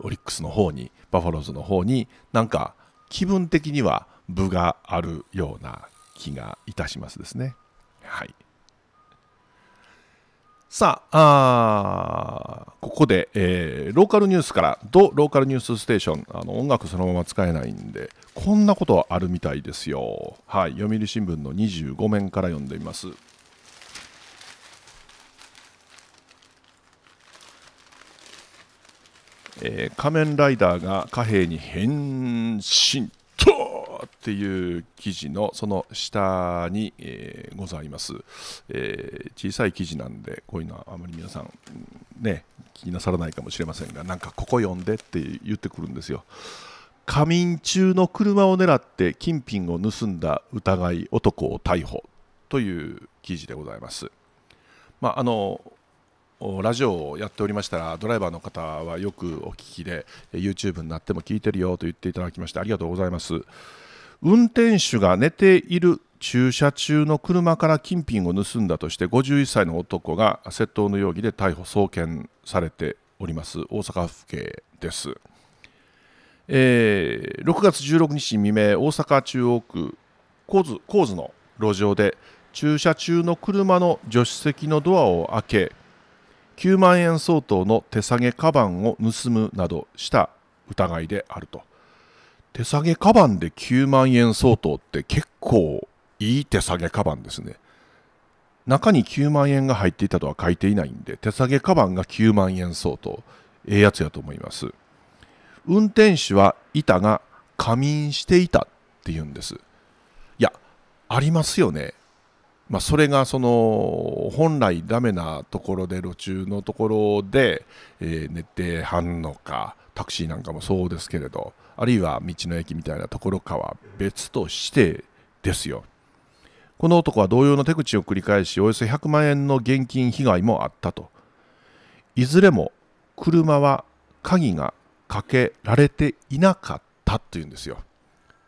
オリックスの方にバファローズの方になんか気分的には部があるような気がいたしますですね。はい、さあここで、えー、ローカルニュースから「ド・ローカルニュースステーション」あの音楽そのまま使えないんでこんなことあるみたいですよ。はい、読売新聞の25面から読んでいます。えー、仮面ライダーが貨幣に変身とっていう記事のその下に、えー、ございます、えー、小さい記事なんでこういうのはあまり皆さんね気になさらないかもしれませんがなんかここ読んでって言ってくるんですよ仮眠中の車を狙って金品を盗んだ疑い男を逮捕という記事でございますまああのラジオをやっておりましたらドライバーの方はよくお聞きで YouTube になっても聞いてるよと言っていただきましてありがとうございます運転手が寝ている駐車中の車から金品を盗んだとして51歳の男が窃盗の容疑で逮捕送検されております大阪府警です、えー、6月16日未明大阪中央区高津高津の路上で駐車中の車の助手席のドアを開け9万円相当の手提げカバンを盗むなどした疑いであると手提げカバンで9万円相当って結構いい手提げカバンですね中に9万円が入っていたとは書いていないんで手提げカバンが9万円相当ええやつやと思います運転手は板が仮眠していたって言うんですいやありますよねまあ、それがその本来ダメなところで路中のところで、えー、寝てはんのかタクシーなんかもそうですけれどあるいは道の駅みたいなところかは別としてですよこの男は同様の手口を繰り返しおよそ100万円の現金被害もあったといずれも車は鍵がかけられていなかったというんですよ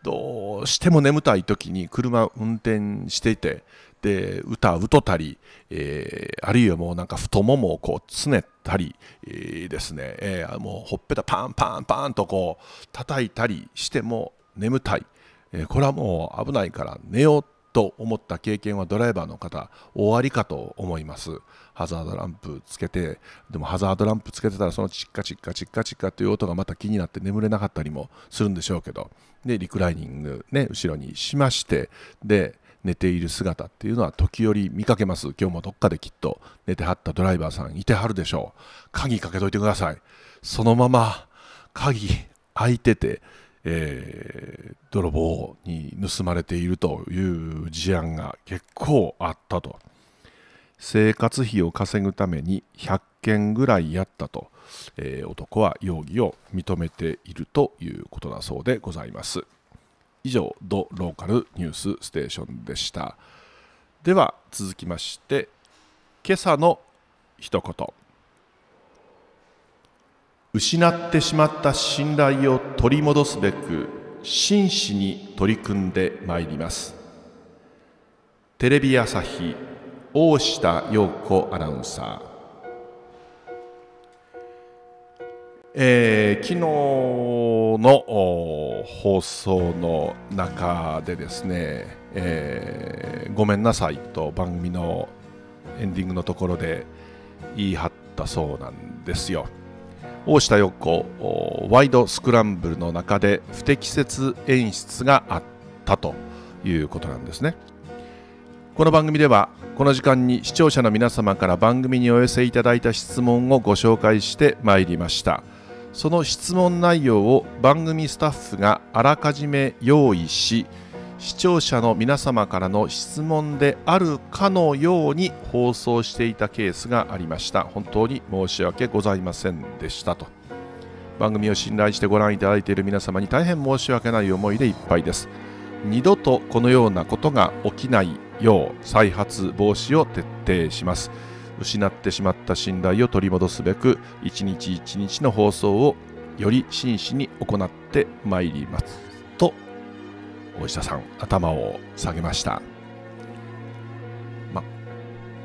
どうしても眠たい時に車運転していてで歌うとたり、えー、あるいはもうなんか太ももをこうつねたり、えー、ですね、えー、もうほっぺたパンパンパンとこう叩いたりしても眠たい、えこれはもう危ないから寝ようと思った経験はドライバーの方終わりかと思いますハザードランプつけてでもハザードランプつけてたらそのチッカチッカチッカチッカという音がまた気になって眠れなかったりもするんでしょうけどでリクライニングね後ろにしましてで寝ている姿っていうのは時折見かけます今日もどっかできっと寝てはったドライバーさんいてはるでしょう鍵かけといてくださいそのまま鍵開いてて、えー、泥棒に盗まれているという事案が結構あったと生活費を稼ぐために100件ぐらいやったと、えー、男は容疑を認めているということだそうでございます。以上「ド・ローカルニュースステーション」でしたでは続きまして今朝の一言失ってしまった信頼を取り戻すべく真摯に取り組んでまいりますテレビ朝日大下陽子アナウンサーえー、昨日の放送の中でですね、えー、ごめんなさいと番組のエンディングのところで言い張ったそうなんですよ。大下陽子ワイドスクランブルの中で不適切演出があったということなんですねこの番組ではこの時間に視聴者の皆様から番組にお寄せいただいた質問をご紹介してまいりました。その質問内容を番組スタッフがあらかじめ用意し視聴者の皆様からの質問であるかのように放送していたケースがありました本当に申し訳ございませんでしたと番組を信頼してご覧いただいている皆様に大変申し訳ない思いでいっぱいです二度とこのようなことが起きないよう再発防止を徹底します。失ってしまった信頼を取り戻すべく一日一日の放送をより真摯に行ってまいりますとお医者さん頭を下げましたま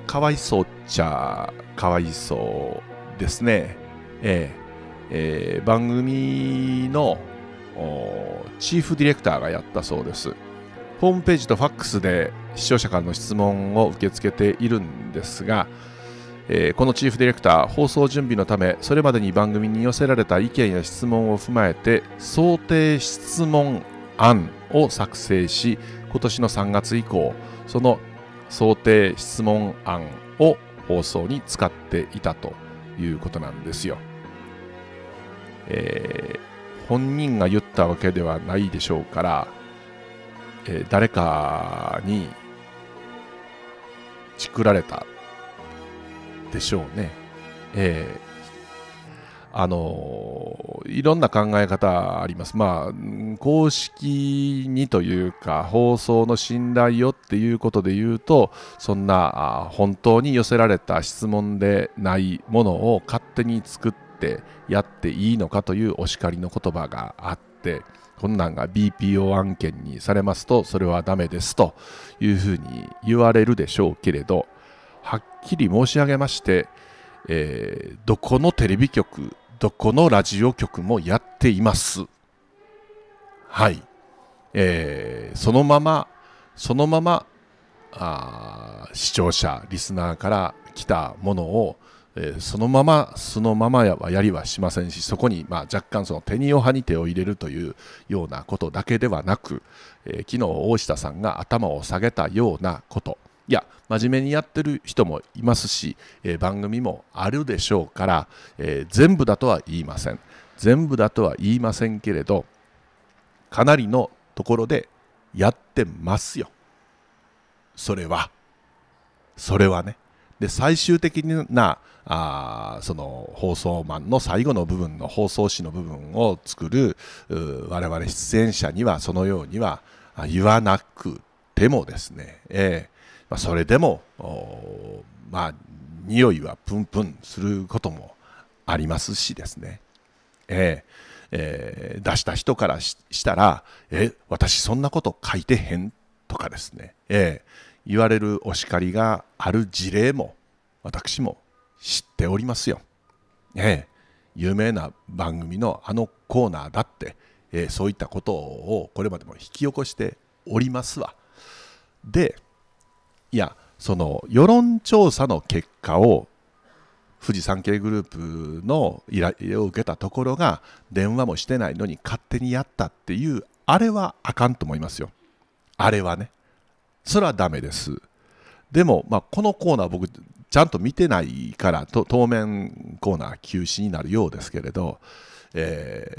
かわいそうっちゃかわいそうですねえー、えー、番組のチーフディレクターがやったそうですホームページとファックスで視聴者からの質問を受け付けているんですが、えー、このチーフディレクター放送準備のためそれまでに番組に寄せられた意見や質問を踏まえて想定質問案を作成し今年の3月以降その想定質問案を放送に使っていたということなんですよ。えー、本人が言ったわけではないでしょうから、えー、誰かに作られたでしょうね。えー、あのいろんな考え方あります。まあ、公式にというか、放送の信頼をっていうことで言うと、そんな本当に寄せられた質問でないものを勝手に作ってやっていいのかというお叱りの言葉があって、こんなんが BPO 案件にされますと、それはダメですというふうに言われるでしょうけれど、きり申し上げまして、えー、どこのテレビ局どこのラジオ局もやっていますはい、えー、そのままそのままあ視聴者リスナーから来たものを、えー、そのままそのままやはやりはしませんしそこに、まあ、若干その手におはに手を入れるというようなことだけではなく、えー、昨日大下さんが頭を下げたようなこといや真面目にやってる人もいますし、えー、番組もあるでしょうから、えー、全部だとは言いません全部だとは言いませんけれどかなりのところでやってますよそれはそれはねで最終的なあその放送マンの最後の部分の放送誌の部分を作る我々出演者にはそのようには言わなくてもですね、えまあ、それでもまあ匂いはプンプンすることもありますしですね、えーえー、出した人からしたら「え私そんなこと書いてへん」とかですね、えー、言われるお叱りがある事例も私も知っておりますよ。えー、有名な番組のあのコーナーだって、えー、そういったことをこれまでも引き起こしておりますわ。でいやその世論調査の結果を富士山系グループの依頼を受けたところが電話もしてないのに勝手にやったっていうあれはあかんと思いますよあれはねそれはダメですでも、まあ、このコーナー僕ちゃんと見てないから当面コーナー休止になるようですけれど、え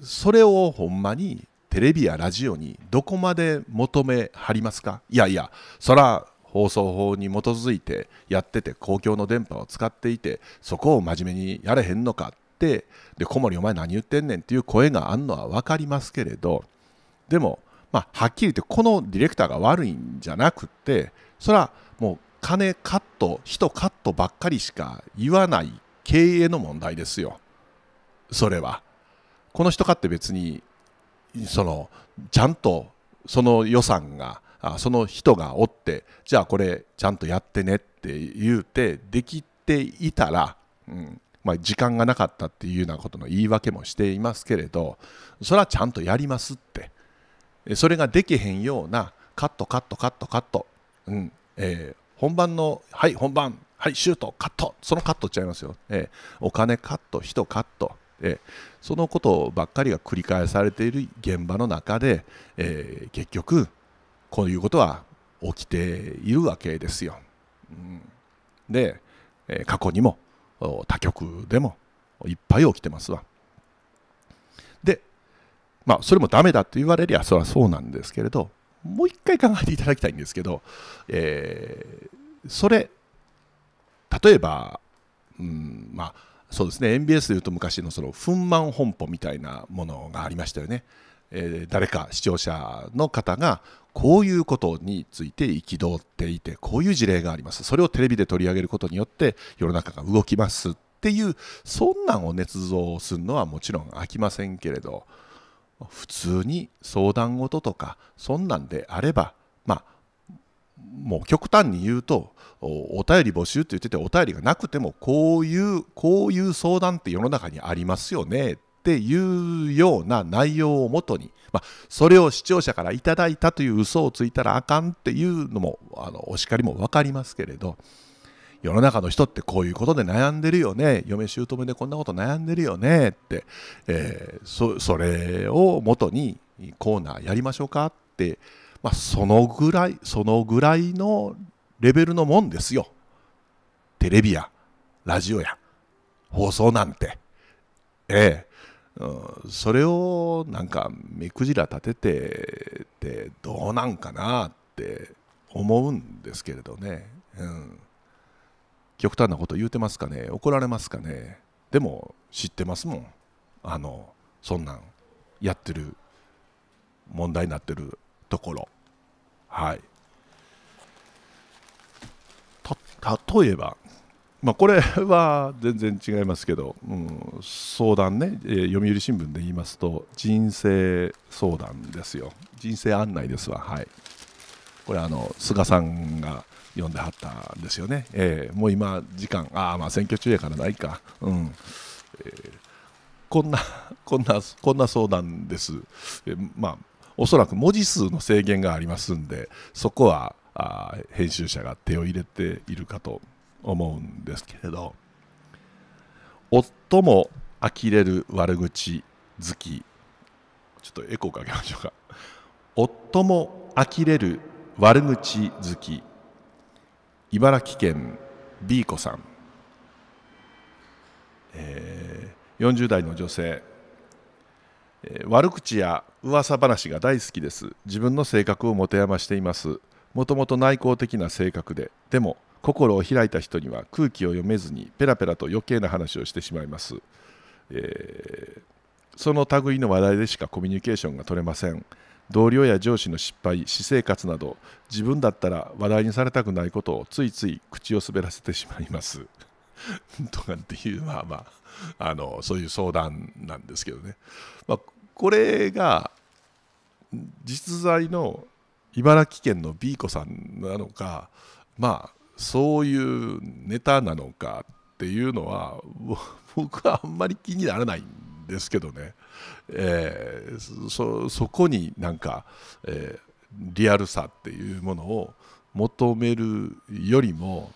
ー、それをほんまにテレビやラジオにどこまで求めはりますかいやいやそは放送法に基づいてやってて公共の電波を使っていてそこを真面目にやれへんのかってで小森お前何言ってんねんっていう声があるのは分かりますけれどでも、まあ、はっきり言ってこのディレクターが悪いんじゃなくってそれはもう金カット人カットばっかりしか言わない経営の問題ですよそれは。この人かって別にそのちゃんとその予算があその人がおってじゃあこれちゃんとやってねって言うてできていたら、うんまあ、時間がなかったっていうようなことの言い訳もしていますけれどそれはちゃんとやりますってそれができへんようなカットカットカットカット、うんえー、本番のはい本番はいシュートカットそのカットちゃいますよ、えー、お金カット人カットえそのことばっかりが繰り返されている現場の中で、えー、結局こういうことは起きているわけですよ。うん、でえ過去にも他局でもいっぱい起きてますわ。でまあそれも駄目だと言われりゃそれはそうなんですけれどもう一回考えていただきたいんですけど、えー、それ例えば、うん、まあそうですね n b s でいうと昔のその憤満本舗みたいなものがありましたよね。え誰か視聴者の方がこういうことについて憤っていてこういう事例がありますそれをテレビで取り上げることによって世の中が動きますっていうそんなんを捏造するのはもちろん飽きませんけれど普通に相談事とかそんなんであればまあもう極端に言うとお便り募集って言っててお便りがなくてもこういうこういう相談って世の中にありますよねっっていうような内容をもとに、まあ、それを視聴者からいただいたという嘘をついたらあかんっていうのもあのお叱りも分かりますけれど世の中の人ってこういうことで悩んでるよね嫁姑でこんなこと悩んでるよねって、えー、それをもとにコーナーやりましょうかって、まあ、そのぐらいそのぐらいのレベルのもんですよテレビやラジオや放送なんて。ええうん、それをなんか目くじら立ててってどうなんかなって思うんですけれどね、うん、極端なこと言うてますかね怒られますかねでも知ってますもんあのそんなんやってる問題になってるところはい例えばまあ、これは全然違いますけど、うん、相談ね、えー、読売新聞で言いますと人生相談ですよ人生案内ですわはいこれあの菅さんが読んではったんですよね、えー、もう今時間ああまあ選挙中やからないかうん、えー、こんな こんなこんな相談です、えー、まあおそらく文字数の制限がありますんでそこはあ編集者が手を入れているかと思うんですけれど夫も呆れる悪口好きちょっとエコーかけましょうか夫も呆れる悪口好き茨城県 B 子さん、えー、40代の女性、悪口や噂話が大好きです自分の性格を持て余していますもともと内向的な性格ででも心を開いた人には空気を読めずにペラペラと余計な話をしてしまいます、えー、その類の話題でしかコミュニケーションが取れません同僚や上司の失敗私生活など自分だったら話題にされたくないことをついつい口を滑らせてしまいます とかっていうまあまああのそういう相談なんですけどね、まあ、これが実在の茨城県の B 子さんなのかまあそういうネタなのかっていうのは 僕はあんまり気にならないんですけどね、えー、そそこになんか、えー、リアルさっていうものを求めるよりも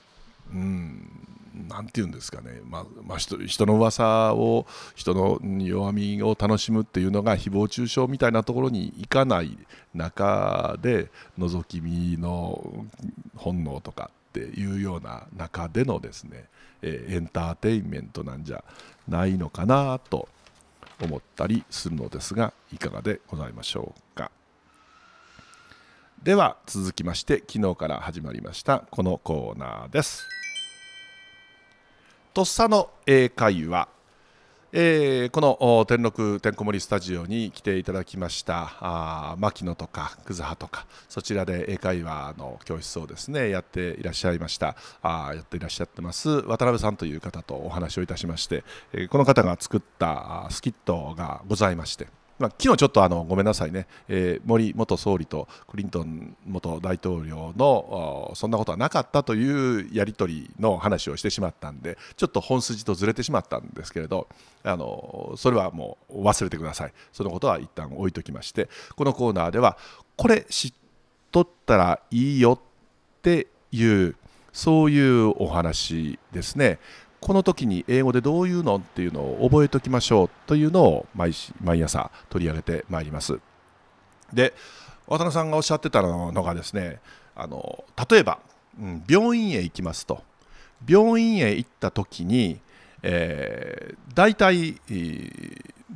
うん何て言うんですかね、ままあ、人の噂を人の弱みを楽しむっていうのが誹謗中傷みたいなところに行かない中で覗き見の本能とかっていうような中でのですね、えエンターテインメントなんじゃないのかなと思ったりするのですがいかがでございましょうかでは続きまして昨日から始まりましたこのコーナーですとっさの英会話えー、この天禄てんこ盛りスタジオに来ていただきましたあ牧野とか葛葉とかそちらで英会話の教室をですねやっていらっしゃいましたあやっていらっしゃってます渡辺さんという方とお話をいたしまして、えー、この方が作ったスキットがございまして。まあ、昨日ちょっとあのごめんなさいね、えー、森元総理とクリントン元大統領のそんなことはなかったというやり取りの話をしてしまったんでちょっと本筋とずれてしまったんですけれどあのそれはもう忘れてくださいそのことは一旦置いときましてこのコーナーではこれ知っとったらいいよっていうそういうお話ですね。この時に英語でどういうのっていうのを覚えておきましょうというのを毎毎朝取り上げてまいります。で渡辺さんがおっしゃってたのがですねあの例えば、うん、病院へ行きますと病院へ行った時に、えー、大体、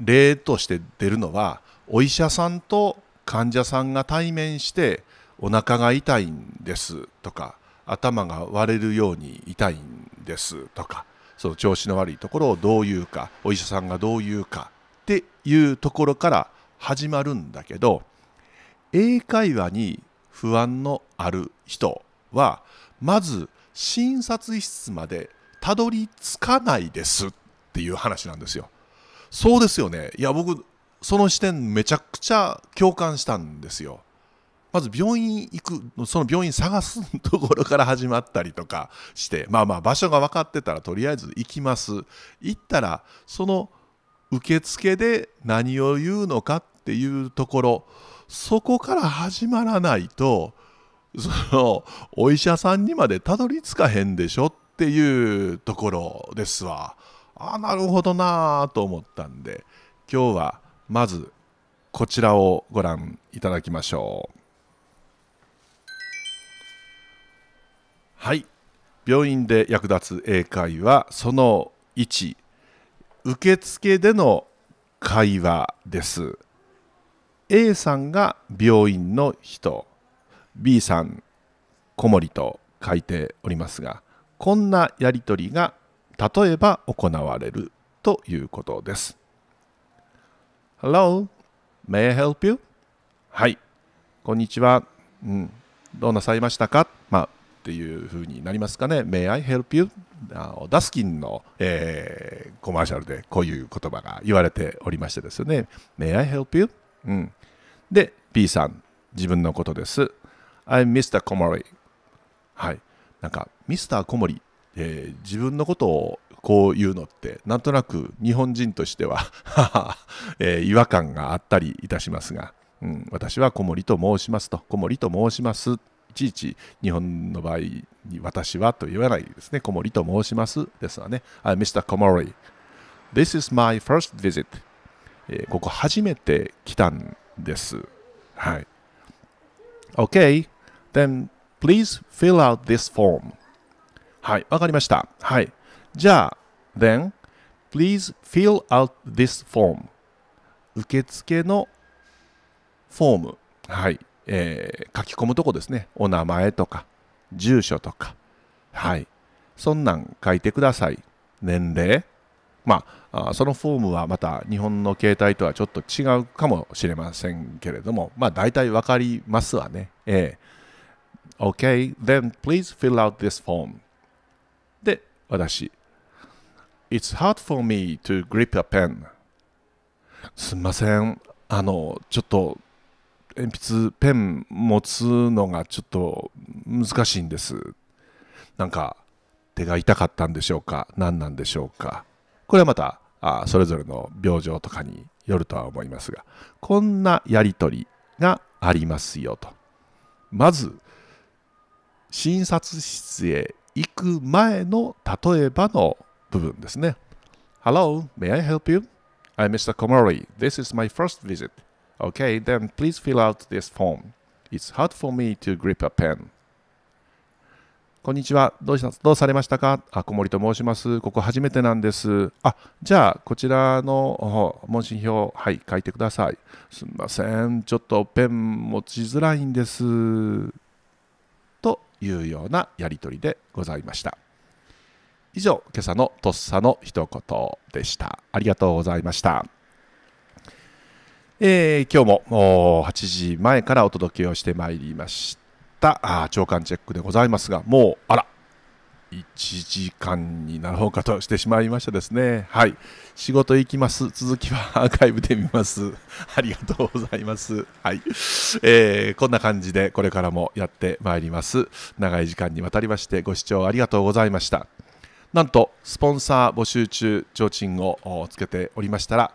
例として出るのはお医者さんと患者さんが対面してお腹が痛いんですとか頭が割れるように痛いんですとかその調子の悪いところをどう言うかお医者さんがどう言うかっていうところから始まるんだけど英会話に不安のある人はまず診察室までたどり着かないですっていう話なんですよ。そうですよねいや僕その視点めちゃくちゃ共感したんですよ。まず病院行くその病院探すところから始まったりとかして まあまあ場所が分かってたらとりあえず行きます行ったらその受付で何を言うのかっていうところそこから始まらないと そのお医者さんにまでたどり着かへんでしょっていうところですわ。あなるほどなと思ったんで今日はまずこちらをご覧いただきましょう。はい病院で役立つ英会話その1受付での会話です A さんが病院の人 B さん小森と書いておりますがこんなやり取りが例えば行われるということです Hello, may I help you? はい、こんにちは、うん、どうなさいましたかまあ、っていうふうになりますかね「May I help you?」ダスキンの、えー、コマーシャルでこういう言葉が言われておりましてですね「May I help you?、うん」で B さん自分のことです I'm Mr. 小森はいなんか Mr. 小森、えー、自分のことをこういうのってなんとなく日本人としては えー、違和感があったりいたしますが、うん、私は小森と申しますと小森と申しますちいち日本の場合に私はと言わないですね。コモリと申しますですわね。Uh, Mr. コモリ。this is my first visit. えー、ここ初めて来たんです。はい。Okay, then please fill out this form. はい、わかりました。はい。じゃあ、then please fill out this form. 受付のフォーム。はい。えー、書き込むとこですねお名前とか住所とかはいそんなん書いてください年齢まあそのフォームはまた日本の携帯とはちょっと違うかもしれませんけれどもまあ大体わかりますわねええー、OK then please fill out this form で私 It's hard for me to grip a pen すんませんあのちょっと鉛筆ペン持つのがちょっと難しいんですなんか手が痛かったんでしょうか何なんでしょうかこれはまたあそれぞれの病状とかによるとは思いますがこんなやり取りがありますよとまず診察室へ行く前の例えばの部分ですね Hello, may I help you? I'm Mr. Komori. This is my first visit. Okay, then please fill out this form. It's hard for me to grip a pen. こんにちは。どうしどうされましたかあ、小森と申します。ここ初めてなんです。あ、じゃあ、こちらの問診票、はい、書いてください。すみません。ちょっとペン持ちづらいんです。というようなやりとりでございました。以上、今朝のとっさの一言でした。ありがとうございました。えー、今日も8時前からお届けをしてまいりましたあ長官チェックでございますがもうあら1時間になろうかとしてしまいましたですねはい仕事行きます続きは アーカイブで見ますありがとうございますはい、えー、こんな感じでこれからもやってまいります長い時間にわたりましてご視聴ありがとうございましたなんとスポンサー募集中提灯をつけておりましたら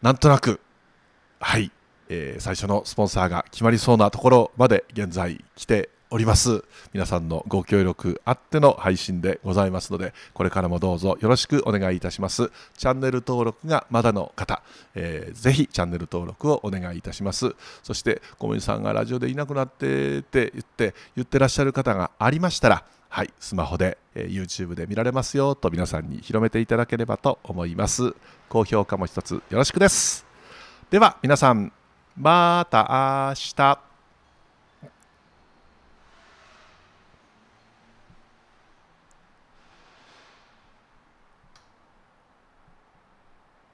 なんとなくはい、えー、最初のスポンサーが決まりそうなところまで現在来ております皆さんのご協力あっての配信でございますのでこれからもどうぞよろしくお願いいたしますチャンネル登録がまだの方、えー、ぜひチャンネル登録をお願いいたしますそして小森さんがラジオでいなくなってって言って言ってらっしゃる方がありましたらはいスマホで、えー、YouTube で見られますよと皆さんに広めていただければと思います高評価も一つよろしくですでは皆さんまた明日